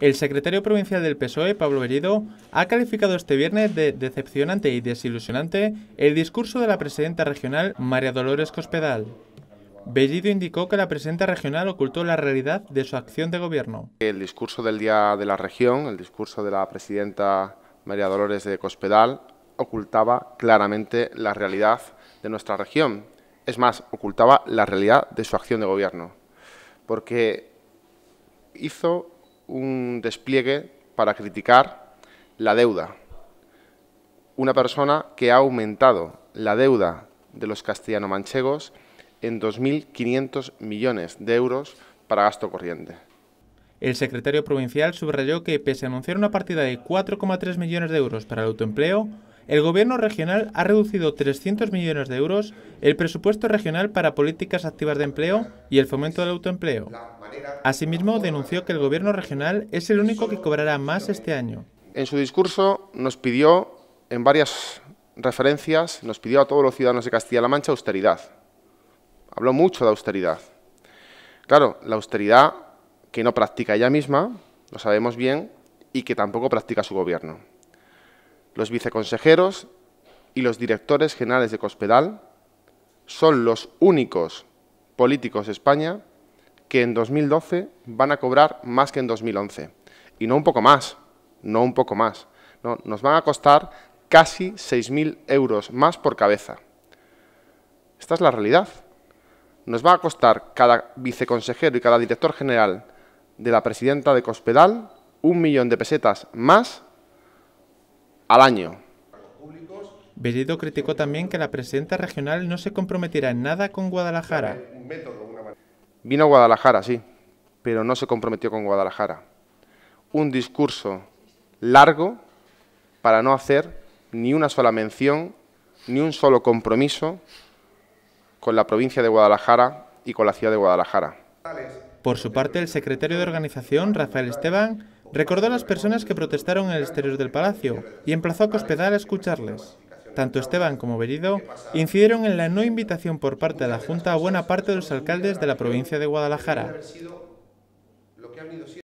El secretario provincial del PSOE, Pablo Bellido, ha calificado este viernes de decepcionante y desilusionante el discurso de la presidenta regional María Dolores Cospedal. Bellido indicó que la presidenta regional ocultó la realidad de su acción de gobierno. El discurso del Día de la Región, el discurso de la presidenta María Dolores de Cospedal, ocultaba claramente la realidad de nuestra región. Es más, ocultaba la realidad de su acción de gobierno, porque hizo un despliegue para criticar la deuda. Una persona que ha aumentado la deuda de los castellano-manchegos en 2.500 millones de euros para gasto corriente. El secretario provincial subrayó que, pese a anunciar una partida de 4,3 millones de euros para el autoempleo, el Gobierno regional ha reducido 300 millones de euros el presupuesto regional para políticas activas de empleo y el fomento del autoempleo. Asimismo, denunció que el Gobierno regional es el único que cobrará más este año. En su discurso nos pidió, en varias referencias, nos pidió a todos los ciudadanos de Castilla-La Mancha austeridad. Habló mucho de austeridad. Claro, la austeridad que no practica ella misma, lo sabemos bien, y que tampoco practica su gobierno los viceconsejeros y los directores generales de Cospedal son los únicos políticos de España que en 2012 van a cobrar más que en 2011. Y no un poco más, no un poco más. nos van a costar casi 6.000 euros más por cabeza. Esta es la realidad. Nos va a costar cada viceconsejero y cada director general de la presidenta de Cospedal un millón de pesetas más al año. Bellido criticó también que la presidenta regional no se comprometiera en nada con Guadalajara. Vino a Guadalajara, sí, pero no se comprometió con Guadalajara. Un discurso largo para no hacer ni una sola mención, ni un solo compromiso con la provincia de Guadalajara y con la ciudad de Guadalajara. Por su parte, el secretario de organización, Rafael Esteban, Recordó a las personas que protestaron en el exterior del palacio y emplazó a Cospedal a escucharles. Tanto Esteban como Berido incidieron en la no invitación por parte de la Junta a buena parte de los alcaldes de la provincia de Guadalajara.